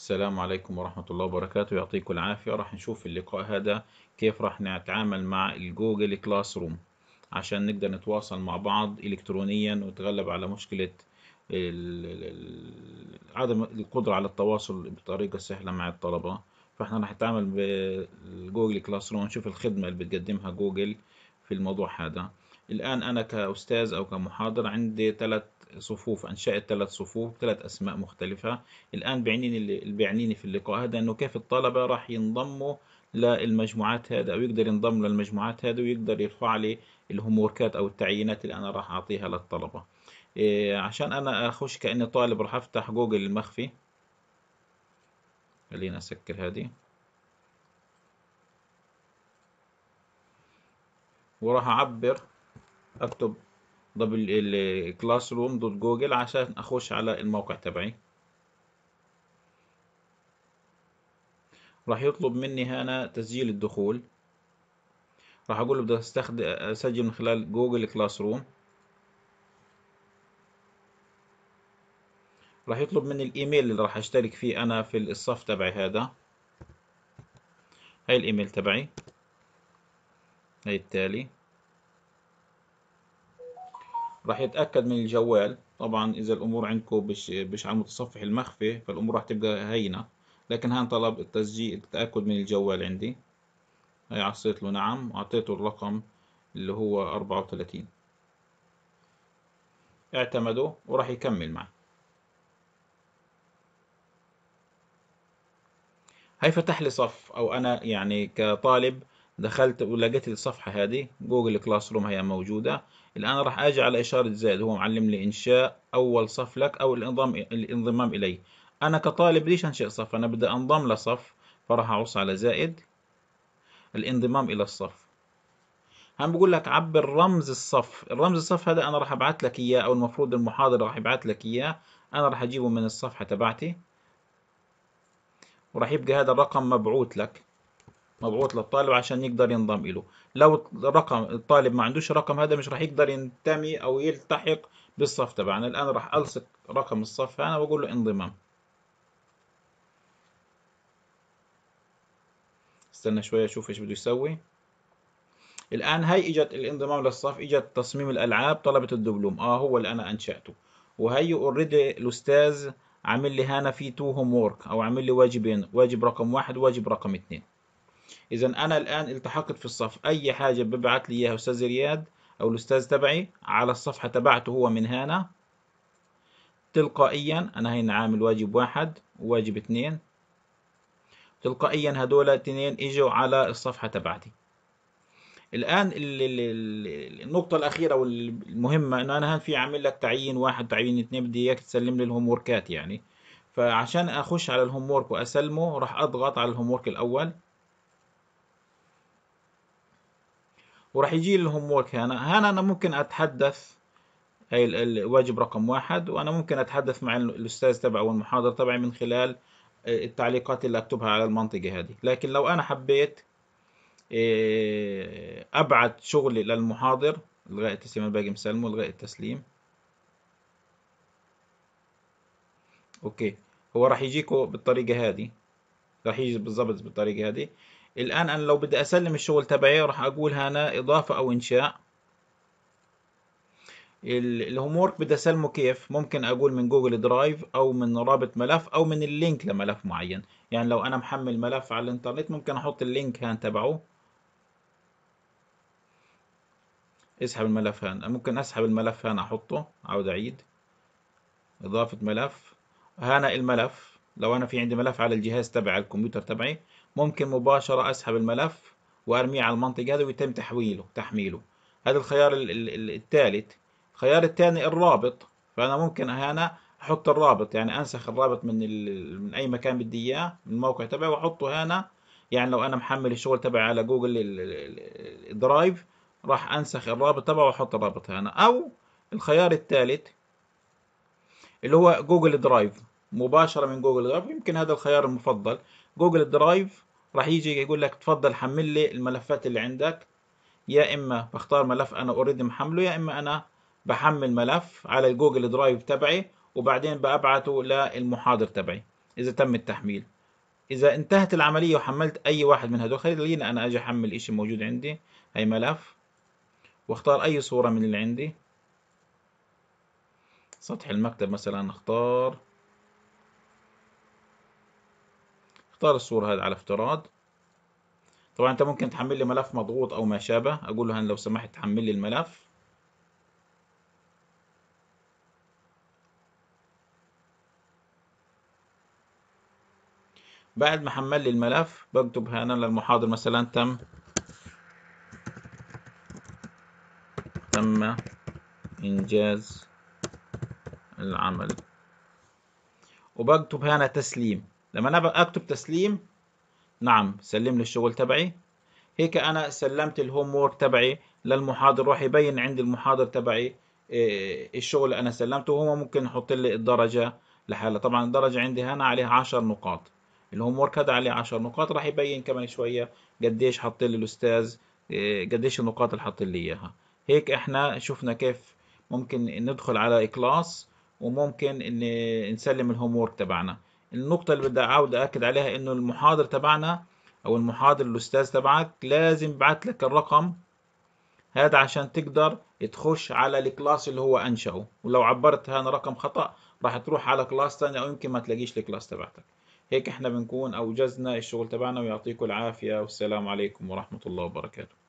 السلام عليكم ورحمة الله وبركاته يعطيكم العافية راح نشوف اللقاء هذا كيف راح نتعامل مع الجوجل كلاس روم عشان نقدر نتواصل مع بعض إلكترونيا ونتغلب على مشكلة عدم القدرة على التواصل بطريقة سهلة مع الطلبة فاحنا راح نتعامل بالجوجل كلاس روم ونشوف الخدمة اللي بتقدمها جوجل في الموضوع هذا الآن أنا كأستاذ أو كمحاضر عندي ثلاث صفوف أنشأت ثلاث صفوف ثلاث أسماء مختلفة الآن بيعنيني اللي بيعنيني في اللقاء هذا أنه كيف الطلبة راح ينضموا للمجموعات هذا أو يقدر ينضم للمجموعات هذا ويقدر يرفع لي الهوموركات أو التعيينات اللي أنا راح أعطيها للطلبة إيه عشان أنا أخش كأني طالب راح أفتح جوجل المخفي خلينا أسكر هذه وراح أعبر اكتب classroom.google عشان اخش على الموقع تبعي راح يطلب مني هنا تسجيل الدخول راح اقول له بدي استخدم اسجل من خلال جوجل كلاس روم راح يطلب مني الايميل اللي راح اشترك فيه انا في الصف تبعي هذا هاي الايميل تبعي هاي التالي راح يتأكد من الجوال طبعا إذا الأمور عندكم مش مش على المتصفح المخفي فالأمور راح تبقى هينة لكن هان طلب التسجيل التأكد من الجوال عندي هي عصيت له نعم وأعطيته الرقم اللي هو أربعة وتلاتين اعتمده وراح يكمل معي هي فتح لي صف أو أنا يعني كطالب دخلت ولقيت الصفحة هذه جوجل كلاس روم هي موجودة الآن راح أجي على إشارة زائد هو معلم لي إنشاء أول صف لك أو الانضم الانضمام إلي أنا كطالب ليش أنشئ صف أنا بدي أنضم لصف فراح أعص على زائد الانضمام إلى الصف هم بقول لك عبر رمز الصف الرمز الصف هذا أنا راح أبعث لك إياه أو المفروض المحاضر راح يبعث لك إياه أنا راح أجيبه من الصفحة تبعتي وراح يبقى هذا الرقم مبعوث لك مبعوث للطالب عشان يقدر ينضم له لو رقم الطالب ما عندوش رقم هذا مش راح يقدر ينتمي او يلتحق بالصف تبعنا الان راح الصق رقم الصف هنا واقول له انضمام استنى شويه اشوف ايش بده يسوي الان هي اجت الانضمام للصف اجت تصميم الالعاب طلبه الدبلوم اه هو اللي انا انشاته وهي اوريدي الاستاذ عامل لي هنا في تو هوم وورك او عامل لي واجبين واجب رقم واحد وواجب رقم اثنين اذا انا الان التحقت في الصف اي حاجه ببعث لي اياها استاذ رياد او الاستاذ تبعي على الصفحه تبعته هو من هنا تلقائيا انا هنا عامل واجب واحد وواجب اثنين تلقائيا هدول اثنين اجوا على الصفحه تبعتي الان النقطه الاخيره والمهمه انه انا هان في عامل لك تعيين واحد تعيين اثنين بدي اياك تسلم لي الهوم وركات يعني فعشان اخش على الهوم ورك واسلمه راح اضغط على الهوم ورك الاول وراح يجي الهوم وورك هنا هنا انا ممكن اتحدث هي الواجب رقم واحد وانا ممكن اتحدث مع الاستاذ تبعي والمحاضر تبعي من خلال آه، التعليقات اللي اكتبها على المنطقة هذه لكن لو انا حبيت آه، ابعت شغلي للمحاضر الغاء التسليم الباقي مسلمه الغاء التسليم اوكي هو راح يجيكوا بالطريقة هذه راح يجي بالضبط بالطريقة هذه الآن أنا لو بدي أسلم الشغل تبعي راح أقول هنا إضافة أو إنشاء الهومورك بدي اسلمه كيف ممكن اقول من جوجل درايف او من رابط ملف او من اللينك لملف معين يعني لو انا محمل ملف على الانترنت ممكن احط اللينك هان تبعه اسحب الملف هان ممكن اسحب الملف هان احطه اعود اعيد اضافة ملف هنا الملف لو انا في عندي ملف على الجهاز تبعي الكمبيوتر تبعي ممكن مباشرة أسحب الملف وأرميه على المنطقة هذا ويتم تحويله تحميله هذا الخيار الثالث الخيار الثاني الرابط فأنا ممكن هنا أحط الرابط يعني أنسخ الرابط من من أي مكان بدي إياه من الموقع تبعي وأحطه هنا يعني لو أنا محمل الشغل تبعي على جوجل درايف راح أنسخ الرابط تبعه وأحط الرابط هنا أو الخيار الثالث اللي هو جوجل درايف مباشرة من جوجل درايف يمكن هذا الخيار المفضل جوجل درايف راح يجي يقول لك تفضل حمل لي الملفات اللي عندك يا اما بختار ملف انا اوريدي محمله يا اما انا بحمل ملف على الجوجل درايف تبعي وبعدين ببعته للمحاضر تبعي اذا تم التحميل اذا انتهت العمليه وحملت اي واحد من هدول خلينا انا اجي احمل اشي موجود عندي اي ملف واختار اي صوره من اللي عندي سطح المكتب مثلا اختار اختار الصورة هذه على افتراض طبعا انت ممكن تحمل لي ملف مضغوط او ما شابه اقول له لو سمحت تحمل لي الملف بعد ما حمل لي الملف بكتب هنا للمحاضر مثلا تم تم إنجاز العمل وبكتب هنا تسليم لما أنا أكتب تسليم نعم سلم لي الشغل تبعي هيك أنا سلمت الهوم وورك تبعي للمحاضر راح يبين عندي المحاضر تبعي إيه، الشغل اللي أنا سلمته وهو ممكن يحط لي الدرجة لحالها طبعا الدرجة عندي هنا عليها 10 نقاط الهوم وورك هذا عليه 10 نقاط راح يبين كمان شوية قديش حط لي الأستاذ إيه، قديش النقاط اللي حط لي إياها هيك إحنا شفنا كيف ممكن ندخل على كلاس وممكن إن نسلم الهوم وورك تبعنا النقطة اللي بدي أعاود أأكد عليها إنه المحاضر تبعنا أو المحاضر الأستاذ تبعك لازم يبعت لك الرقم هذا عشان تقدر تخش على الكلاس اللي هو أنشأه ولو عبرت هنا رقم خطأ راح تروح على كلاس تاني أو يمكن ما تلاقيش الكلاس تبعتك هيك احنا بنكون أوجزنا الشغل تبعنا ويعطيكم العافية والسلام عليكم ورحمة الله وبركاته